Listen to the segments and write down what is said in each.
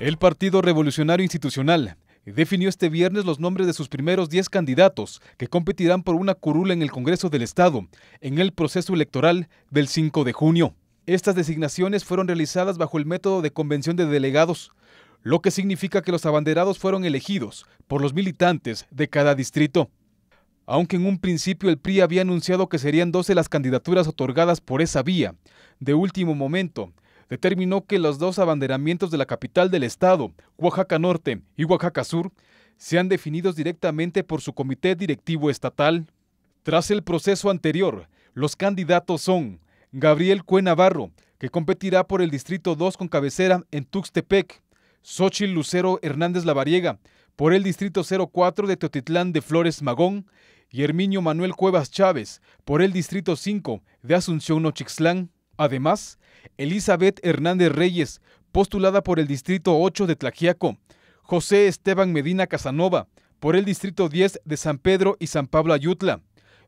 El Partido Revolucionario Institucional definió este viernes los nombres de sus primeros 10 candidatos que competirán por una curula en el Congreso del Estado en el proceso electoral del 5 de junio. Estas designaciones fueron realizadas bajo el método de convención de delegados, lo que significa que los abanderados fueron elegidos por los militantes de cada distrito. Aunque en un principio el PRI había anunciado que serían 12 las candidaturas otorgadas por esa vía, de último momento determinó que los dos abanderamientos de la capital del estado, Oaxaca Norte y Oaxaca Sur, sean definidos directamente por su comité directivo estatal. Tras el proceso anterior, los candidatos son Gabriel Cue Navarro, que competirá por el Distrito 2 con cabecera en Tuxtepec, Xochitl Lucero Hernández Lavariega, por el Distrito 04 de Teotitlán de Flores Magón, y Herminio Manuel Cuevas Chávez, por el Distrito 5 de Asunción Nochixtlán. Además, Elizabeth Hernández Reyes, postulada por el Distrito 8 de Tlaxiaco, José Esteban Medina Casanova, por el Distrito 10 de San Pedro y San Pablo Ayutla,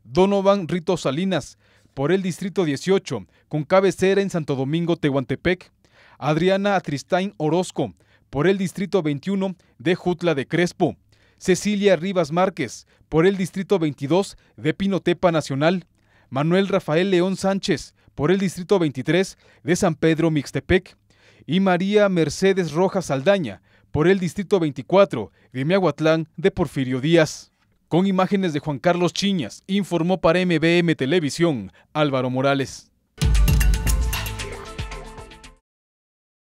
Donovan Rito Salinas, por el Distrito 18, con cabecera en Santo Domingo, Tehuantepec, Adriana Atristain Orozco, por el Distrito 21 de Jutla de Crespo, Cecilia Rivas Márquez, por el Distrito 22 de Pinotepa Nacional, Manuel Rafael León Sánchez, por el Distrito 23 de San Pedro Mixtepec y María Mercedes Rojas Aldaña, por el Distrito 24 de Miahuatlán de Porfirio Díaz. Con imágenes de Juan Carlos Chiñas, informó para MBM Televisión Álvaro Morales.